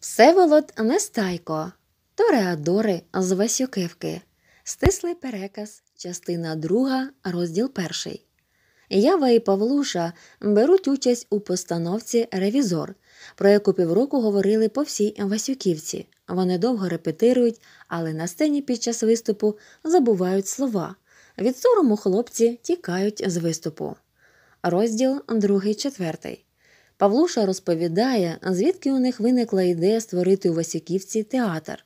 Всеволод Нестайко, Тореадори з Васюківки. Стислий переказ, частина друга. розділ перший. Ява і Павлуша беруть участь у постановці Ревізор, про яку півроку говорили по всій Васюківці. Вони довго репетирують, але на сцені під час виступу забувають слова. Від сорому хлопці тікають з виступу. Розділ другий, четвертий. Павлуша розповідає, звідки у них виникла ідея створити у Васюківці театр.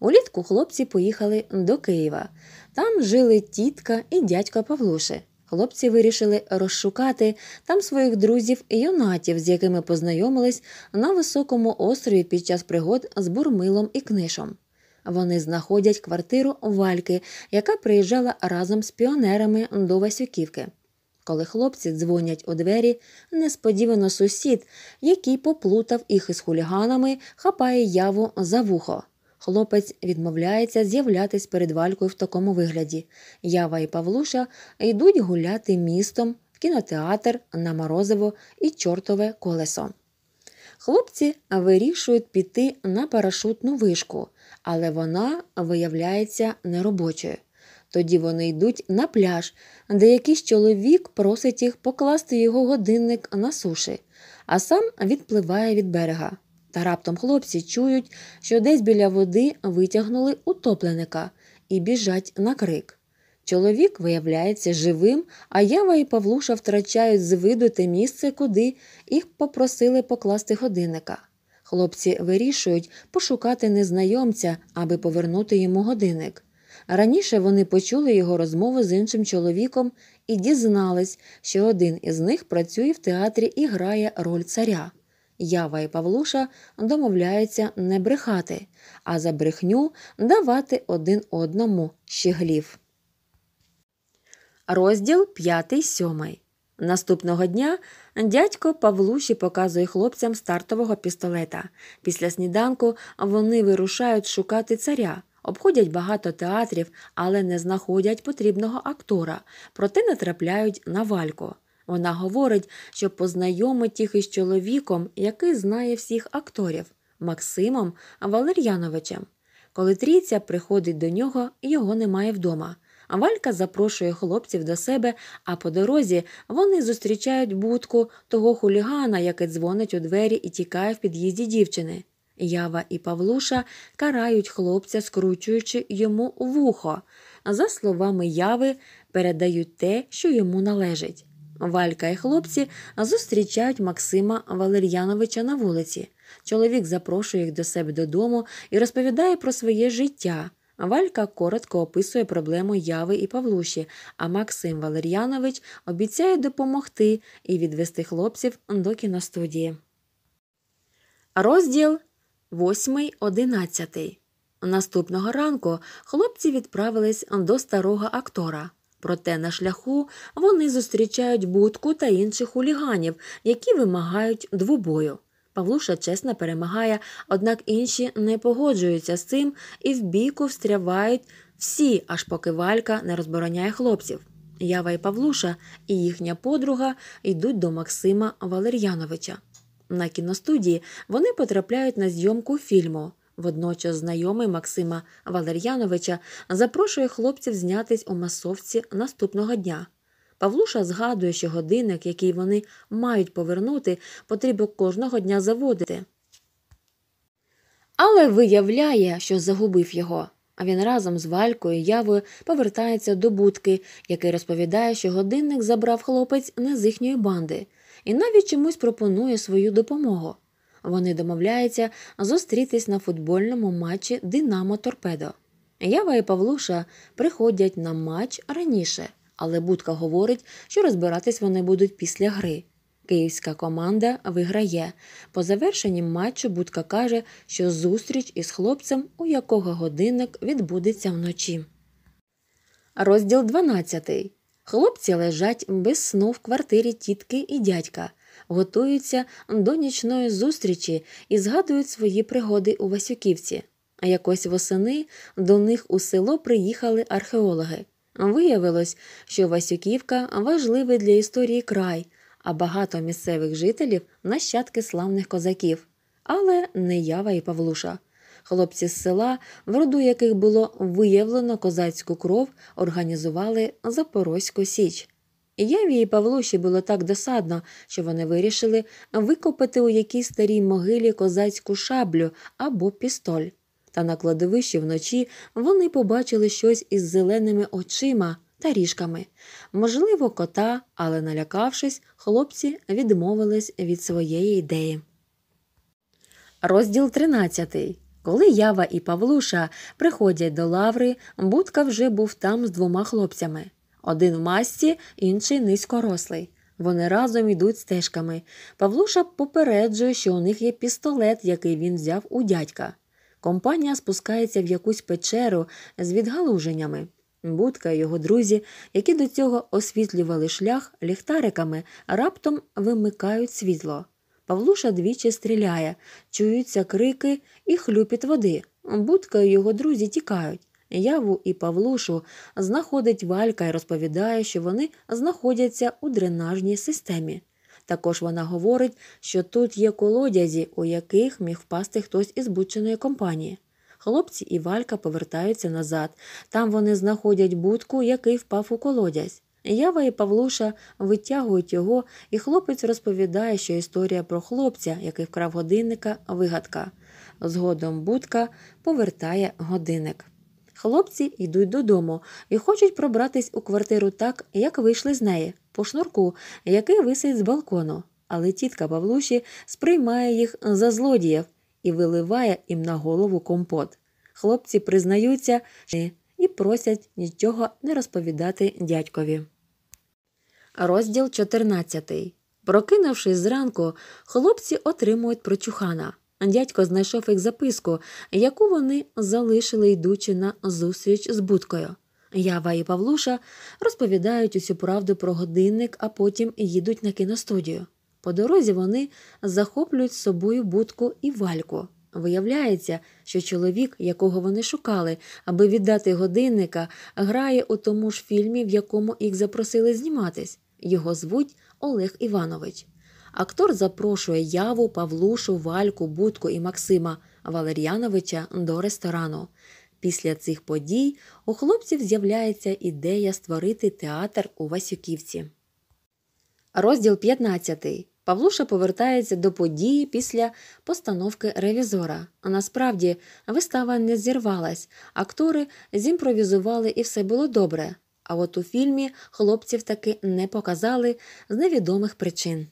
Улітку хлопці поїхали до Києва. Там жили тітка і дядько Павлуши. Хлопці вирішили розшукати там своїх друзів юнатів, з якими познайомились на високому острові під час пригод з бурмилом і книшом. Вони знаходять квартиру Вальки, яка приїжджала разом з піонерами до Васюківки коли хлопці дзвонять у двері, несподівано сусід, який поплутав їх із хуліганами, хапає яву за вухо. Хлопець відмовляється з'являтись перед валькою в такому вигляді. Ява і Павлуша йдуть гуляти містом, в кінотеатр на морозиво і чортове колесо. Хлопці вирішують піти на парашутну вишку, але вона виявляється неробочою. Тоді вони йдуть на пляж, де якийсь чоловік просить їх покласти його годинник на суші, а сам відпливає від берега. Та раптом хлопці чують, що десь біля води витягнули утопленика і біжать на крик. Чоловік виявляється живим, а Ява і Павлуша втрачають з виду те місце, куди їх попросили покласти годинника. Хлопці вирішують пошукати незнайомця, аби повернути йому годинник. Раніше вони почули його розмову з іншим чоловіком і дізнались, що один із них працює в театрі і грає роль царя. Ява і Павлуша домовляються не брехати, а за брехню давати один одному щеглів. Розділ 5-7 Наступного дня дядько Павлуші показує хлопцям стартового пістолета. Після сніданку вони вирушають шукати царя обходять багато театрів, але не знаходять потрібного актора, проте не трапляють на вальку. Вона говорить, що познайомить їх із чоловіком, який знає всіх акторів Максимом Валер'яновичем. Коли трійця приходить до нього, його немає вдома. Валька запрошує хлопців до себе, а по дорозі вони зустрічають будку того хулігана, який дзвонить у двері і тікає в під'їзді дівчини. Ява і Павлуша карають хлопця, скручуючи йому вухо. За словами яви, передають те, що йому належить. Валька і хлопці зустрічають Максима Валер'яновича на вулиці. Чоловік запрошує їх до себе додому і розповідає про своє життя. Валька коротко описує проблему яви і Павлуші, а Максим Валер'янович обіцяє допомогти і відвести хлопців до кіностудії. Розділ Восьмий одинадцятий. Наступного ранку хлопці відправились до старого актора. Проте на шляху вони зустрічають будку та інших хуліганів, які вимагають двобою. Павлуша чесно перемагає, однак інші не погоджуються з цим і в бійку встрявають всі, аж поки валька не розбороняє хлопців. Ява і Павлуша і їхня подруга йдуть до Максима Валер'яновича на кіностудії вони потрапляють на зйомку фільму. Водночас знайомий Максима Валер'яновича запрошує хлопців знятись у масовці наступного дня. Павлуша згадує, що годинник, який вони мають повернути, потрібно кожного дня заводити. Але виявляє, що загубив його. А він разом з Валькою явою повертається до будки, який розповідає, що годинник забрав хлопець не з їхньої банди і навіть чомусь пропонує свою допомогу. Вони домовляються зустрітись на футбольному матчі Динамо Торпедо. Ява і Павлуша приходять на матч раніше, але Будка говорить, що розбиратись вони будуть після гри. Київська команда виграє. По завершенні матчу Будка каже, що зустріч із хлопцем, у якого годинник відбудеться вночі. Розділ 12. Хлопці лежать без сну в квартирі тітки і дядька, готуються до нічної зустрічі і згадують свої пригоди у Васюківці. А якось восени до них у село приїхали археологи. Виявилось, що Васюківка важливий для історії край, а багато місцевих жителів нащадки славних козаків, але не ява і Павлуша. Хлопці з села, в роду яких було виявлено козацьку кров, організували Запорозьку Січ. Яві і Павлуші було так досадно, що вони вирішили викопати у якій старій могилі козацьку шаблю або пістоль. Та на кладовищі вночі вони побачили щось із зеленими очима та ріжками. Можливо, кота, але налякавшись, хлопці відмовились від своєї ідеї. Розділ тринадцятий. Коли Ява і Павлуша приходять до лаври, будка вже був там з двома хлопцями. Один в масці, інший низькорослий. Вони разом йдуть стежками. Павлуша попереджує, що у них є пістолет, який він взяв у дядька. Компанія спускається в якусь печеру з відгалуженнями. Будка і його друзі, які до цього освітлювали шлях ліхтариками, раптом вимикають світло. Павлуша двічі стріляє, чуються крики і хлюпіт води. Будка і його друзі тікають. Яву і Павлушу знаходить валька і розповідає, що вони знаходяться у дренажній системі. Також вона говорить, що тут є колодязі, у яких міг впасти хтось із бученої компанії. Хлопці і валька повертаються назад. Там вони знаходять будку, який впав у колодязь. Ява і Павлуша витягують його, і хлопець розповідає, що історія про хлопця, який вкрав годинника, вигадка. Згодом будка повертає годинник. Хлопці йдуть додому і хочуть пробратись у квартиру так, як вийшли з неї, по шнурку, який висить з балкону. Але тітка Павлуші сприймає їх за злодіїв і виливає їм на голову компот. Хлопці признаються, що і просять нічого не розповідати дядькові. Розділ 14. Прокинувшись зранку, хлопці отримують прочухана. Дядько знайшов їх записку, яку вони залишили, йдучи на зустріч з будкою. Ява і Павлуша розповідають усю правду про годинник, а потім їдуть на кіностудію. По дорозі вони захоплюють з собою будку і вальку. Виявляється, що чоловік, якого вони шукали, аби віддати годинника, грає у тому ж фільмі, в якому їх запросили зніматись. Його звуть Олег Іванович. Актор запрошує яву, Павлушу, Вальку, Будку і Максима Валер'яновича до ресторану. Після цих подій у хлопців з'являється ідея створити театр у Васюківці. Розділ 15. Павлуша повертається до події після постановки ревізора. насправді вистава не зірвалась, актори зімпровізували і все було добре. А от у фільмі хлопців таки не показали з невідомих причин.